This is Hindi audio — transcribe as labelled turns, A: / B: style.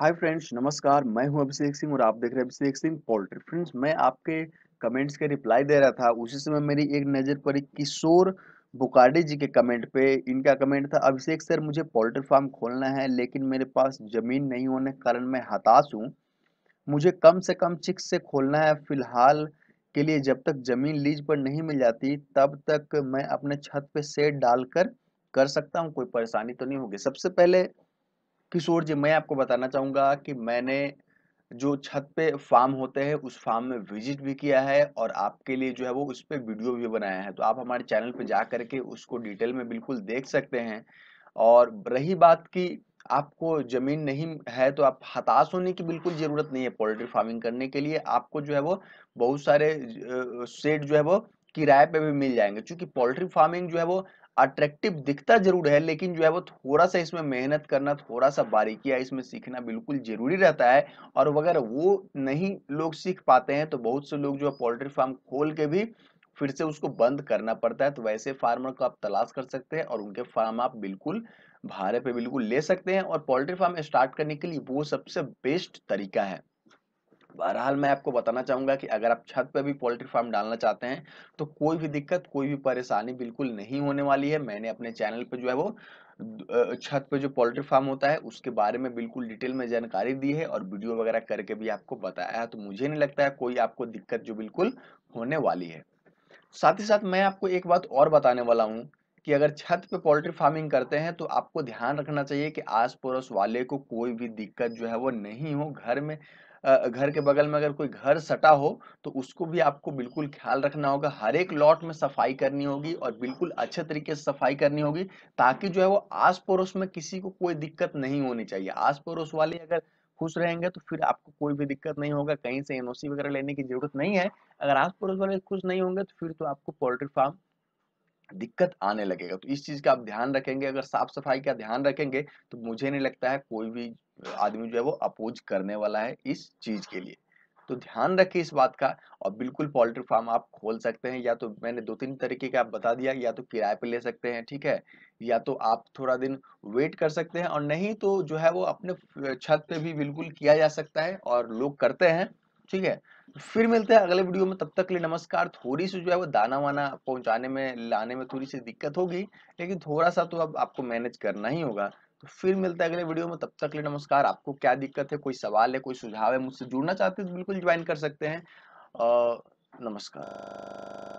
A: हाय फ्रेंड्स नमस्कार मैं हूं अभिषेक सिंह और आप देख रहे हैं अभिषेक सिंह पोल्ट्री फ्रेंड्स मैं आपके कमेंट्स के रिप्लाई दे रहा था उसी समय मेरी एक नज़र पड़ी किशोर बुकाडे जी के कमेंट पे इनका कमेंट था अभिषेक सर मुझे पोल्ट्री फार्म खोलना है लेकिन मेरे पास ज़मीन नहीं होने के कारण मैं हताश हूँ मुझे कम से कम चिक्स से खोलना है फिलहाल के लिए जब तक ज़मीन लीज पर नहीं मिल जाती तब तक मैं अपने छत पर सेड डालकर कर सकता हूँ कोई परेशानी तो नहीं होगी सबसे पहले किशोर जी मैं आपको बताना चाहूंगा कि मैंने जो छत पे फार्म होते हैं उस फार्म में विजिट भी किया है और आपके लिए जो है वो उस पर वीडियो भी बनाया है तो आप हमारे चैनल पे जा करके उसको डिटेल में बिल्कुल देख सकते हैं और रही बात की आपको ज़मीन नहीं है तो आप हताश होने की बिल्कुल ज़रूरत नहीं है पोल्ट्री फार्मिंग करने के लिए आपको जो है वो बहुत सारे सेट जो है वो किराए पे भी मिल जाएंगे क्योंकि पोल्ट्री फार्मिंग जो है वो अट्रैक्टिव दिखता जरूर है लेकिन जो है वो थोड़ा सा इसमें मेहनत करना थोड़ा सा बारीकिया इसमें सीखना बिल्कुल जरूरी रहता है और अगर वो नहीं लोग सीख पाते हैं तो बहुत से लोग जो है पोल्ट्री फार्म खोल के भी फिर से उसको बंद करना पड़ता है तो वैसे फार्मर को आप तलाश कर सकते हैं और उनके फार्म आप बिल्कुल भाड़े पे बिल्कुल ले सकते हैं और पोल्ट्री फार्म स्टार्ट करने के लिए वो सबसे बेस्ट तरीका है बहरहाल मैं आपको बताना चाहूंगा कि अगर आप छत पर भी पोल्ट्री फार्म डालना चाहते हैं तो कोई भी दिक्कत कोई भी परेशानी बिल्कुल नहीं होने वाली है मैंने अपने चैनल पर जो है वो छत पे जो पोल्ट्री फार्म होता है उसके बारे में बिल्कुल डिटेल में जानकारी दी है और वीडियो वगैरह करके भी आपको बताया है तो मुझे नहीं लगता है कोई आपको दिक्कत जो बिल्कुल होने वाली है साथ ही साथ मैं आपको एक बात और बताने वाला हूँ कि अगर छत पे पोल्ट्री फार्मिंग करते हैं तो आपको ध्यान रखना चाहिए कि आस पड़ोस वाले को कोई भी दिक्कत जो है वो नहीं हो घर में घर के बगल में अगर कोई घर सटा हो तो उसको भी आपको बिल्कुल ख्याल रखना होगा हर एक लॉट में सफाई करनी होगी और बिल्कुल अच्छे तरीके से सफाई करनी होगी ताकि जो है वो आस पड़ोस में किसी को कोई दिक्कत नहीं होनी चाहिए आस पड़ोस वाले अगर खुश रहेंगे तो फिर आपको कोई भी दिक्कत नहीं होगा कहीं से एनओसी वगैरह लेने की जरूरत नहीं है अगर आस पड़ोस वाले खुश नहीं होंगे तो फिर तो आपको पोल्ट्री फार्म दिक्कत आने लगेगा तो इस चीज़ का आप ध्यान रखेंगे अगर साफ सफाई का ध्यान रखेंगे तो मुझे नहीं लगता है कोई भी आदमी जो है वो अपोज करने वाला है इस चीज़ के लिए तो ध्यान रखें इस बात का और बिल्कुल पोल्ट्री फार्म आप खोल सकते हैं या तो मैंने दो तीन तरीके का आप बता दिया या तो किराए पे ले सकते हैं ठीक है या तो आप थोड़ा दिन वेट कर सकते हैं और नहीं तो जो है वो अपने छत पे भी बिल्कुल किया जा सकता है और लोग करते हैं ठीक है फिर मिलते हैं अगले वीडियो में तब तक के लिए नमस्कार थोड़ी सी जो है वो दाना वाना पहुंचाने में लाने में थोड़ी सी दिक्कत होगी लेकिन थोड़ा सा तो अब आपको मैनेज करना ही होगा तो फिर मिलते हैं अगले वीडियो में तब तक के लिए नमस्कार आपको क्या दिक्कत है कोई सवाल है कोई सुझाव है मुझसे जुड़ना चाहते हैं तो बिल्कुल ज्वाइन कर सकते हैं नमस्कार